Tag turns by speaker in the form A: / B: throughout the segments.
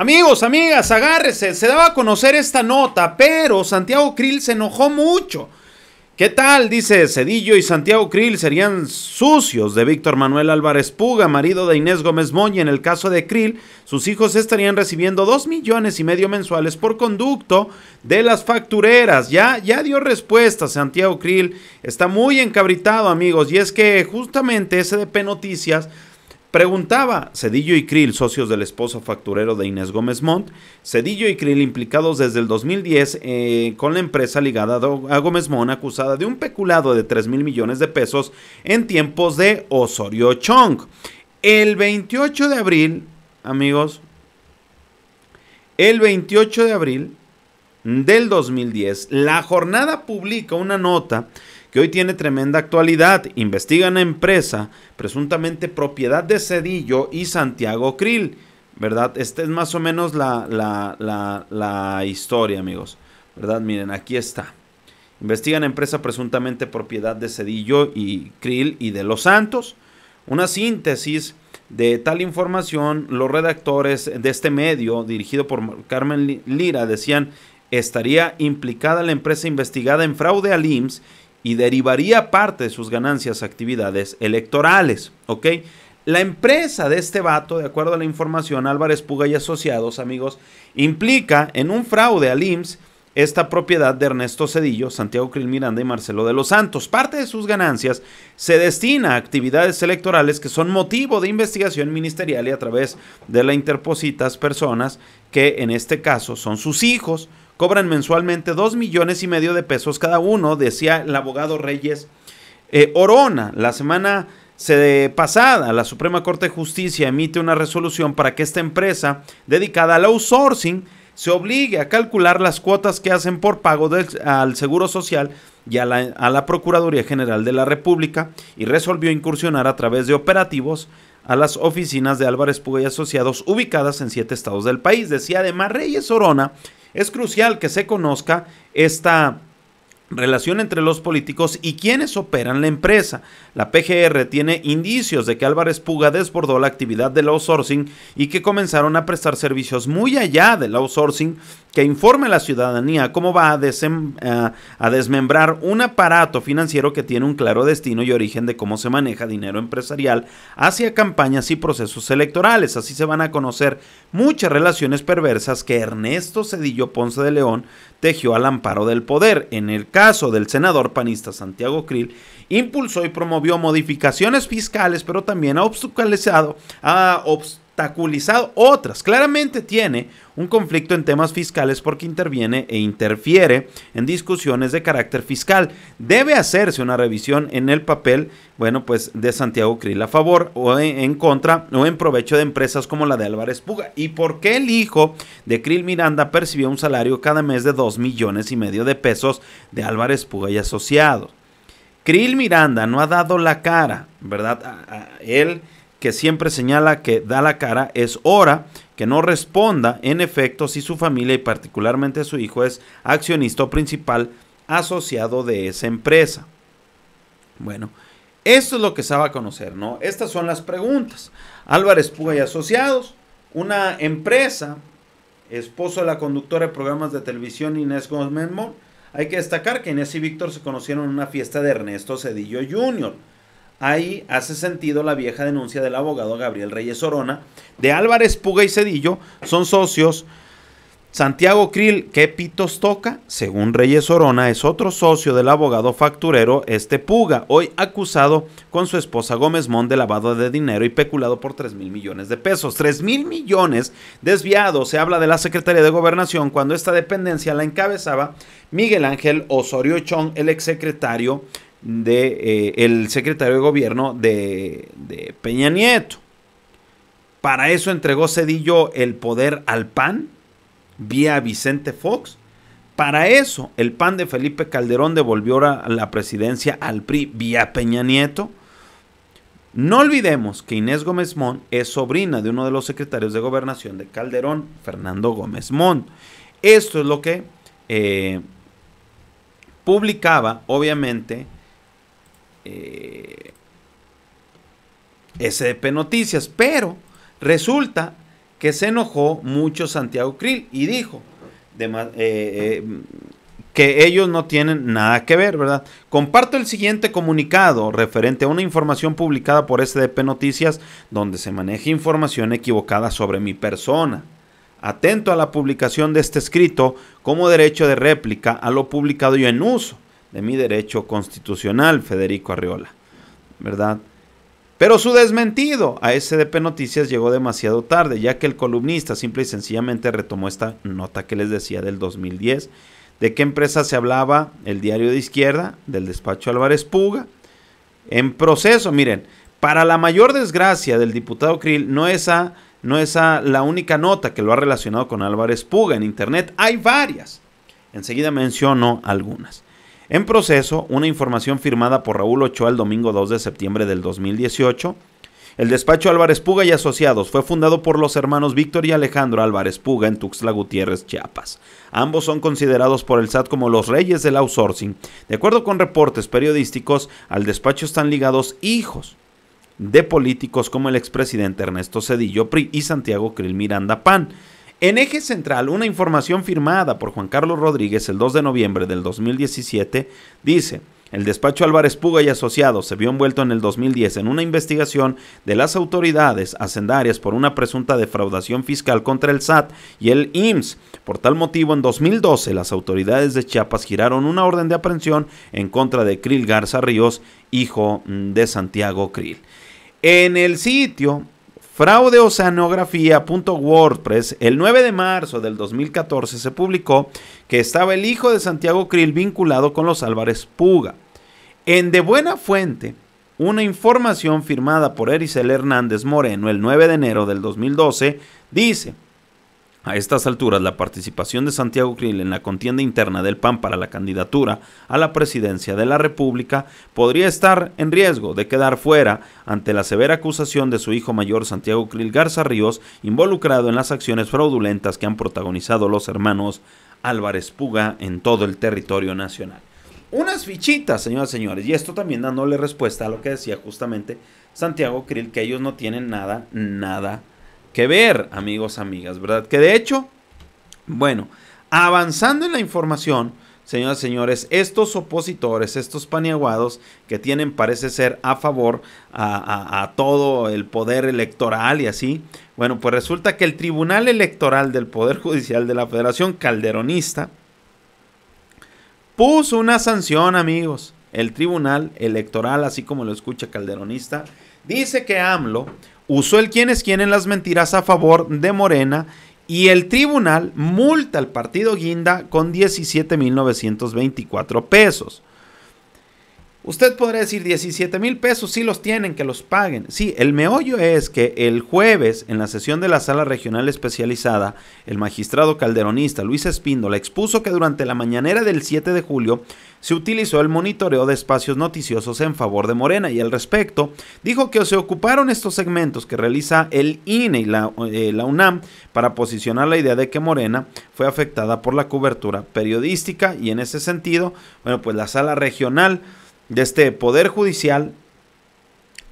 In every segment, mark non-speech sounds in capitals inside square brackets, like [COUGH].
A: Amigos, amigas, agárrese. Se daba a conocer esta nota, pero Santiago Krill se enojó mucho. ¿Qué tal? Dice Cedillo y Santiago Krill serían sucios de Víctor Manuel Álvarez Puga, marido de Inés Gómez Moña. En el caso de Krill, sus hijos estarían recibiendo dos millones y medio mensuales por conducto de las factureras. Ya, ya dio respuesta Santiago Krill. Está muy encabritado, amigos. Y es que justamente SDP Noticias Preguntaba Cedillo y Krill, socios del esposo facturero de Inés Gómez Mont, Cedillo y Krill implicados desde el 2010 eh, con la empresa ligada a Gómez Mont, acusada de un peculado de 3 mil millones de pesos en tiempos de Osorio Chong. El 28 de abril, amigos, el 28 de abril del 2010, la jornada publica una nota que hoy tiene tremenda actualidad. Investigan empresa presuntamente propiedad de Cedillo y Santiago Krill. ¿Verdad? Esta es más o menos la, la, la, historia, amigos. ¿Verdad? Miren, aquí está. Investigan empresa presuntamente propiedad de Cedillo y Krill y de Los Santos. Una síntesis de tal información, los redactores de este medio, dirigido por Carmen Lira, decían, estaría implicada la empresa investigada en fraude al IMSS y derivaría parte de sus ganancias a actividades electorales, La empresa de este vato, de acuerdo a la información Álvarez Puga y Asociados, amigos, implica en un fraude al IMSS esta propiedad de Ernesto Cedillo, Santiago Cril Miranda y Marcelo de los Santos. Parte de sus ganancias se destina a actividades electorales que son motivo de investigación ministerial y a través de la interpositas personas que en este caso son sus hijos, cobran mensualmente dos millones y medio de pesos cada uno, decía el abogado Reyes eh, Orona. La semana pasada, la Suprema Corte de Justicia emite una resolución para que esta empresa dedicada al outsourcing se obligue a calcular las cuotas que hacen por pago al Seguro Social y a la, a la Procuraduría General de la República y resolvió incursionar a través de operativos a las oficinas de Álvarez Puga y Asociados ubicadas en siete estados del país. Decía además Reyes Orona es crucial que se conozca esta relación entre los políticos y quienes operan la empresa. La PGR tiene indicios de que Álvarez Puga desbordó la actividad del outsourcing y que comenzaron a prestar servicios muy allá del outsourcing que informe a la ciudadanía cómo va a, eh, a desmembrar un aparato financiero que tiene un claro destino y origen de cómo se maneja dinero empresarial hacia campañas y procesos electorales. Así se van a conocer muchas relaciones perversas que Ernesto Cedillo Ponce de León tejió al amparo del poder. En el caso del senador panista Santiago Krill, impulsó y promovió modificaciones fiscales, pero también ha obstaculizado, a otras. Claramente tiene un conflicto en temas fiscales porque interviene e interfiere en discusiones de carácter fiscal. Debe hacerse una revisión en el papel, bueno, pues de Santiago Krill a favor o en, contra o en provecho de empresas como la de Álvarez Puga. ¿Y por qué el hijo de Krill Miranda percibió un salario cada mes de 2 millones y medio de pesos de Álvarez Puga y asociados? Krill Miranda no ha dado la cara, ¿verdad? él que siempre señala que da la cara es hora que no responda en efecto si su familia y particularmente su hijo es accionista principal asociado de esa empresa. Bueno, esto es lo que se va a conocer, ¿no? Estas son las preguntas. Álvarez Puga y Asociados, una empresa, esposo de la conductora de programas de televisión Inés Gómez Memón. Hay que destacar que Inés y Víctor se conocieron en una fiesta de Ernesto Cedillo Jr. Ahí hace sentido la vieja denuncia del abogado Gabriel Reyes Orona de Álvarez Puga y Cedillo, son socios. Santiago Krill, ¿qué pitos toca? Según Reyes Orona, es otro socio del abogado facturero este Puga, hoy acusado con su esposa Gómez Mon de lavado de dinero y peculado por 3 mil millones de pesos. 3 mil millones desviados. Se habla de la Secretaría de Gobernación cuando esta dependencia la encabezaba Miguel Ángel Osorio Chong, el exsecretario de, eh, el secretario de gobierno de, Peña Nieto. Para eso entregó Cedillo el poder al PAN vía Vicente Fox. Para eso, el PAN de Felipe Calderón devolvió la presidencia al PRI vía Peña Nieto. No olvidemos que Inés Gómez Mont es sobrina de uno de los secretarios de gobernación de Calderón, Fernando Gómez Mont. Esto es lo que eh, publicaba, obviamente, eh, SDP Noticias, pero resulta que se enojó mucho Santiago Krill y dijo eh, eh, que ellos no tienen nada que ver, ¿verdad? Comparto el siguiente comunicado referente a una información publicada por SDP Noticias donde se maneja información equivocada sobre mi persona. Atento a la publicación de este escrito como derecho de réplica a lo publicado yo en uso de mi derecho constitucional, Federico Arriola, ¿verdad? Pero su desmentido a SDP Noticias llegó demasiado tarde, ya que el columnista simple y sencillamente retomó esta nota que les decía del 2010, de qué empresa se hablaba el diario de izquierda, del despacho Álvarez Puga, en proceso, miren, para la mayor desgracia del diputado Krill, no es, no es la única nota que lo ha relacionado con Álvarez Puga en internet, hay varias. Enseguida menciono algunas. En proceso, una información firmada por Raúl Ochoa el domingo 2 de septiembre del 2018. El despacho Álvarez Puga y Asociados fue fundado por los hermanos Víctor y Alejandro Álvarez Puga en Tuxtla Gutiérrez, Chiapas. Ambos son considerados por el SAT como los reyes del outsourcing. De acuerdo con reportes periodísticos, al despacho están ligados hijos de políticos como el expresidente Ernesto Cedillo Pri y Santiago Krill Miranda Pan. En Eje Central, una información firmada por Juan Carlos Rodríguez el 2 de noviembre del 2017 dice, el despacho Álvarez Puga y Asociados se vio envuelto en el 2010 en una investigación de las autoridades hacendarias por una presunta defraudación fiscal contra el SAT y el IMSS. Por tal motivo, en 2012 las autoridades de Chiapas giraron una orden de aprehensión en contra de Kril Garza Ríos, hijo mm, de Santiago Kril. En el sitio fraudeoceanografía.wordpress, el 9 de marzo del 2014 se publicó que estaba el hijo de Santiago Krill vinculado con los Álvarez Puga. En De Buena Fuente, una información firmada por Ericel Hernández Moreno el 9 de enero del 2012 dice, a estas alturas, la participación de Santiago Krill en la contienda interna del PAN para la candidatura a la presidencia de la República podría estar en riesgo de quedar fuera ante la severa acusación de su hijo mayor Santiago Krill Garza Ríos, involucrado en las acciones fraudulentas que han protagonizado los hermanos Álvarez Puga en todo el territorio nacional. Unas fichitas, señoras y señores, y esto también dándole respuesta a lo que decía justamente Santiago Krill, que ellos no tienen nada, nada, nada que ver, amigos, amigas, ¿verdad? Que de hecho, bueno, avanzando en la información, señoras y señores, estos opositores, estos paniaguados que tienen, parece ser, a favor a, a, todo el poder electoral y así, bueno, pues resulta que el Tribunal Electoral del Poder [LAUGHS] Judicial de la Federación Calderonista puso una sanción, amigos. El Tribunal Electoral, así como lo escucha Calderonista, dice que AMLO usó el quién es quién en las mentiras a favor de Morena y el tribunal multa al partido Guinda con 17.924 pesos. Usted podría decir 17 mil pesos, sí los tienen, que los paguen. Sí, el meollo es que el jueves, en la sesión de la sala regional especializada, el magistrado calderonista Luis Espíndola expuso que durante la mañanera del 7 de julio se utilizó el monitoreo de espacios noticiosos en favor de Morena y al respecto dijo que se ocuparon estos segmentos que realiza el INE y eh, la UNAM para posicionar la idea de que Morena fue afectada por la cobertura periodística y en ese sentido, bueno, pues la sala regional de este Poder Judicial,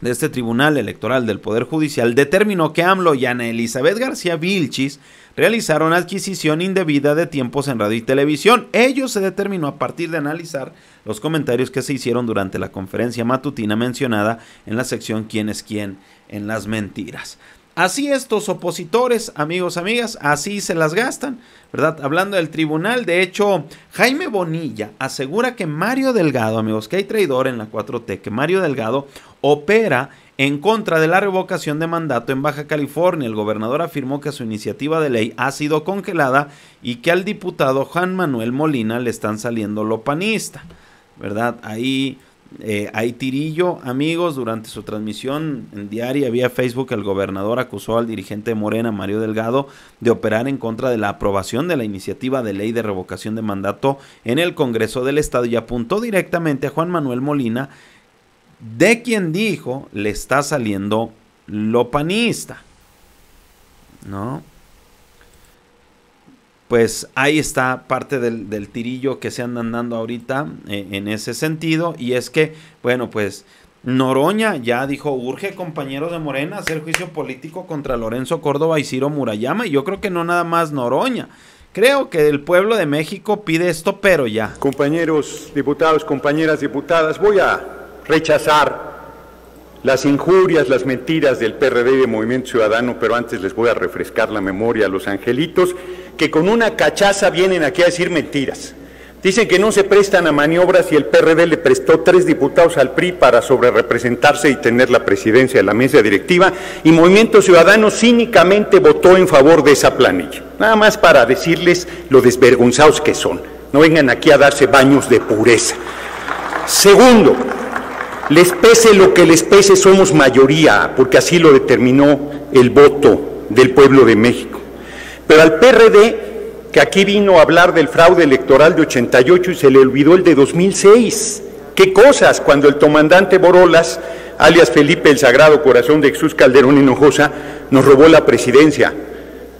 A: de este Tribunal Electoral del Poder Judicial, determinó que AMLO y Ana Elizabeth García Vilchis realizaron adquisición indebida de tiempos en radio y televisión. Ello se determinó a partir de analizar los comentarios que se hicieron durante la conferencia matutina mencionada en la sección Quién es quién en las mentiras. Así estos opositores, amigos, amigas, así se las gastan, ¿verdad? Hablando del tribunal, de hecho, Jaime Bonilla asegura que Mario Delgado, amigos, que hay traidor en la 4T, que Mario Delgado opera en contra de la revocación de mandato en Baja California. El gobernador afirmó que su iniciativa de ley ha sido congelada y que al diputado Juan Manuel Molina le están saliendo lo panista, ¿verdad? Ahí eh, hay tirillo, amigos, durante su transmisión en diaria vía Facebook el gobernador acusó al dirigente de Morena, Mario Delgado, de operar en contra de la aprobación de la iniciativa de ley de revocación de mandato en el Congreso del Estado y apuntó directamente a Juan Manuel Molina, de quien dijo le está saliendo lo panista. ¿No? pues ahí está parte del, tirillo que se andan dando ahorita eh, en ese sentido. Y es que, bueno, pues Noroña ya dijo, urge compañeros de Morena hacer juicio político contra Lorenzo Córdoba y Ciro Murayama. Y yo creo que no nada más Noroña. Creo que el pueblo de México pide esto, pero ya. Compañeros
B: diputados, compañeras diputadas, voy a rechazar las injurias, las mentiras del PRD y del Movimiento Ciudadano, pero antes les voy a refrescar la memoria a los angelitos, que con una cachaza vienen aquí a decir mentiras. Dicen que no se prestan a maniobras y el PRD le prestó tres diputados al PRI para sobrerepresentarse y tener la presidencia de la mesa directiva y Movimiento Ciudadano cínicamente votó en favor de esa planilla. Nada más para decirles lo desvergonzados que son. No vengan aquí a darse baños de pureza. Segundo, les pese lo que les pese, somos mayoría, porque así lo determinó el voto del pueblo de México. Pero al PRD, que aquí vino a hablar del fraude electoral de 88 y se le olvidó el de 2006. ¿Qué cosas cuando el comandante Borolas, alias Felipe el Sagrado Corazón de Jesús Calderón Hinojosa, nos robó la presidencia?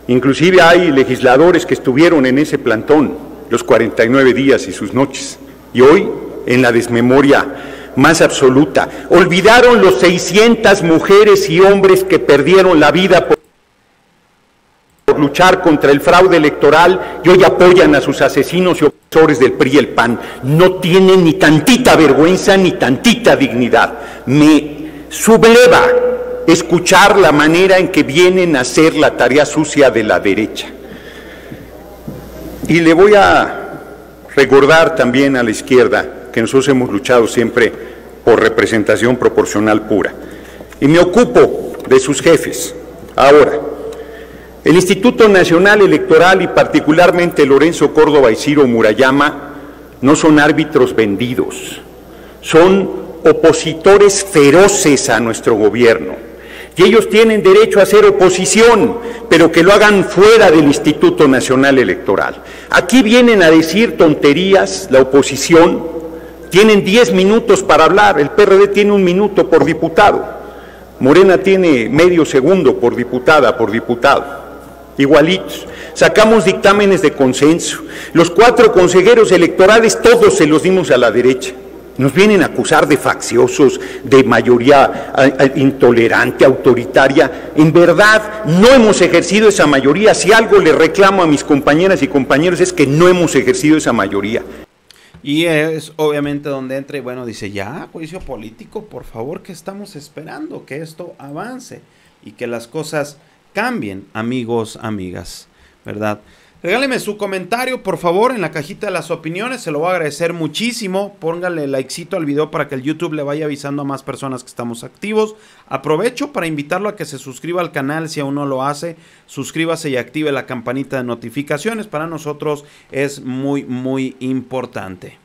B: Inclusive hay legisladores que estuvieron en ese plantón los 49 días y sus noches. Y hoy, en la desmemoria más absoluta. Olvidaron los 600 mujeres y hombres que perdieron la vida por luchar contra el fraude electoral y hoy apoyan a sus asesinos y opresores del PRI y el PAN. No tienen ni tantita vergüenza ni tantita dignidad. Me subleva escuchar la manera en que vienen a hacer la tarea sucia de la derecha. Y le voy a recordar también a la izquierda que nosotros hemos luchado siempre por representación proporcional pura. Y me ocupo de sus jefes. Ahora, el Instituto Nacional Electoral y particularmente Lorenzo Córdoba y Ciro Murayama no son árbitros vendidos, son opositores feroces a nuestro gobierno. Y ellos tienen derecho a hacer oposición, pero que lo hagan fuera del Instituto Nacional Electoral. Aquí vienen a decir tonterías la oposición tienen 10 minutos para hablar, el PRD tiene un minuto por diputado, Morena tiene medio segundo por diputada, por diputado, igualitos. Sacamos dictámenes de consenso. Los cuatro consejeros electorales todos se los dimos a la derecha. Nos vienen a acusar de facciosos, de mayoría intolerante, autoritaria. En verdad, no hemos ejercido esa mayoría. Si algo le reclamo a mis compañeras y compañeros es que no hemos ejercido esa mayoría.
A: Y es obviamente donde entra y bueno, dice, ya, juicio político, por favor, que estamos esperando? Que esto avance y que las cosas cambien, amigos, amigas, ¿verdad? Regáleme su comentario, por favor, en la cajita de las opiniones. Se lo voy a agradecer muchísimo. Póngale likecito al video para que el YouTube le vaya avisando a más personas que estamos activos. Aprovecho para invitarlo a que se suscriba al canal si aún no lo hace. Suscríbase y active la campanita de notificaciones. Para nosotros es muy, muy importante.